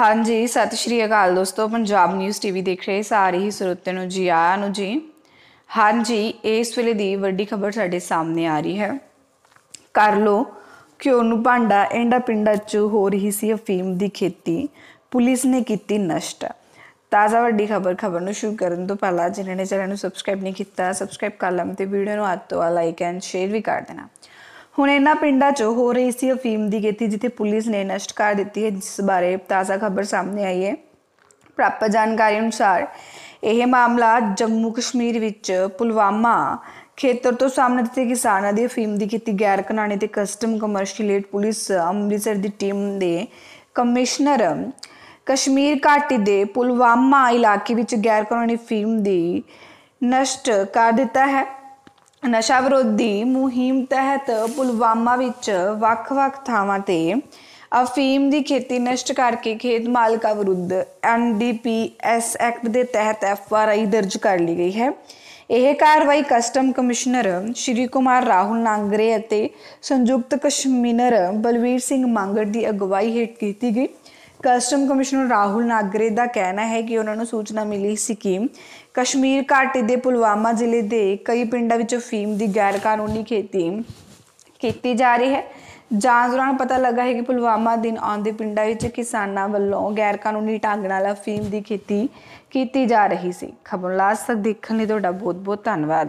ਹਾਂਜੀ ਸਤਿ ਸ਼੍ਰੀ ਅਕਾਲ ਦੋਸਤੋ ਪੰਜਾਬ ਨਿਊਜ਼ ਟੀਵੀ ਦੇਖ ਰਹੇ ਸਾਰੇ ਹੀ ਸਰੋਤਿਆਂ ਨੂੰ ਜੀ ਆਇਆਂ ਨੂੰ ਜੀ ਹਾਂਜੀ ਇਸ ਵੇਲੇ ਦੀ ਵੱਡੀ ਖਬਰ ਸਾਡੇ ਸਾਹਮਣੇ ਆ ਰਹੀ ਹੈ ਕਰ ਲੋ ਕਿਉਂ ਨੂੰ ਭਾਂਡਾ ਐਂਡਾ ਪਿੰਡਾ ਚ ਹੋ ਰਹੀ ਸੀ ਅਫੀਮ ਦੀ ਖੇਤੀ ਪੁਲਿਸ ਨੇ ਕੀਤੀ ਨਸ਼ਟ ਤਾਜ਼ਾ ਵੱਡੀ ਖਬਰ ਖਬਰ ਨੂੰ ਸ਼ੁਰੂ ਕਰਨ ਤੋਂ ਪਹਿਲਾਂ ਜਿਨ੍ਹਾਂ ਨੇ ਚੈਨਲ ਨੂੰ ਸਬਸਕ੍ਰਾਈਬ ਨਹੀਂ ਕੀਤਾ ਸਬਸਕ੍ਰਾਈਬ ਕਰ ਲੈਣ ਤੇ ਵੀਡੀਓ ਨੂੰ ਆਤੋ ਵਾਲਾ ਲਾਈਕ ਐਂਡ ਸ਼ੇਅਰ ਵੀ ਕਰ ਦੇਣਾ ਹੁਣ ਇਹਨਾਂ ਪਿੰਡਾਂ 'ਚ ਹੋ ਰਹੀ ਸੀ ਅਫੀਮ ਦੀ ਗੇਤੀ ਜਿੱਥੇ ਪੁਲਿਸ ਨੇ ਨਸ਼ਟ ਕਰ ਦਿੱਤੀ ਹੈ ਜਿਸ ਬਾਰੇ ਤਾਜ਼ਾ ਖਬਰ ਸਾਹਮਣੇ ਆਈ ਹੈ ਪ੍ਰਾਪਤ ਜਾਣਕਾਰੀ ਅਨੁਸਾਰ ਇਹ ਮਾਮਲਾ ਜੰਮੂ ਕਸ਼ਮੀਰ ਵਿੱਚ ਪੁਲਵਾਮਾ ਖੇਤਰ ਤੋਂ ਸਾਹਮਣੇ ਦਿੱਤੇ ਕਿਸਾਨਾਂ ਦੀ ਅਫੀਮ ਦੀ ਕੀਤੀ ਗੈਰ ਕਾਨੂੰਨੀ ਤੇ ਕਸਟਮ ਕਮਰਸ਼ੀਅਲੇਟ ਪੁਲਿਸ ਅੰਮ੍ਰਿਤਸਰ ਦੀ ਟੀਮ ਦੇ ਕਮਿਸ਼ਨਰ ਕਸ਼ਮੀਰ ਘਾਟੀ ਦੇ ਪੁਲਵਾਮਾ ਇਲਾਕੇ ਵਿੱਚ ਗੈਰ ਕਾਨੂੰਨੀ ਫੀਮ ਦੀ ਨਸ਼ਟ ਕਰ ਦਿੱਤਾ ਹੈ ਨਸ਼ਾ ਵਿਰੋਧੀ ਮੁਹਿੰਮ ਤਹਿਤ ਪੁਲਵਾਮਾ ਵਿੱਚ ਵੱਖ-ਵੱਖ ਥਾਵਾਂ ਤੇ ਅਫੀਮ ਦੀ ਖੇਤੀ ਨਸ਼ਟ ਕਰਕੇ ਖੇਤ ਮਾਲਕਾਂ ਵਿਰੁੱਧ ਐਨਡੀਪੀਐਸ ਐਕਟ ਦੇ ਤਹਿਤ ਐਫਆਰਆਈ ਦਰਜ ਕਰ ਲਈ ਗਈ ਹੈ ਇਹ ਕਾਰਵਾਈ ਕਸਟਮ ਕਮਿਸ਼ਨਰ ਸ਼੍ਰੀ ਕੁਮਾਰ ਰਾਹੁਲ ਨਾਂਗਰੇ ਅਤੇ ਸੰਯੁਕਤ ਕਸ਼ਮੀਨਰ ਬਲਵੀਰ ਸਿੰਘ ਮੰਗੜ ਦੀ ਅਗਵਾਈ ਹੇਠ ਕੀਤੀ ਗਈ ਕਸਟਮ ਕਮਿਸ਼ਨਰ ਰਾਹੁਲ ਨਾਗਰੇ ਦਾ ਕਹਿਣਾ ਹੈ ਕਿ ਉਹਨਾਂ ਨੂੰ ਸੂਚਨਾ ਮਿਲੀ ਸੀ ਕਿ ਕਸ਼ਮੀਰ ਘਾਟੀ ਦੇ ਪੁਲਵਾਮਾ ਜ਼ਿਲ੍ਹੇ ਦੇ ਕਈ ਪਿੰਡਾਂ ਵਿੱਚ ਫੀਮ ਦੀ ਗੈਰ ਕਾਨੂੰਨੀ ਖੇਤੀ ਕੀਤੀ ਜਾ ਰਹੀ ਹੈ ਜਾਂਚ ਦੌਰਾਨ ਪਤਾ ਲੱਗਾ ਹੈ ਕਿ ਪੁਲਵਾਮਾ ਦਿਨ ਆਉਂਦੇ ਪਿੰਡਾਂ ਵਿੱਚ ਕਿਸਾਨਾਂ ਵੱਲੋਂ ਗੈਰ ਕਾਨੂੰਨੀ ਢੰਗ ਨਾਲ ਫੀਮ ਦੀ ਖੇਤੀ ਕੀਤੀ ਜਾ ਰਹੀ ਸੀ ਖਬਰ ਲਾਸਟ ਤੱਕ ਦੇਖਣ ਲਈ ਤੁਹਾਡਾ ਬਹੁਤ ਬਹੁਤ ਧੰਨਵਾਦ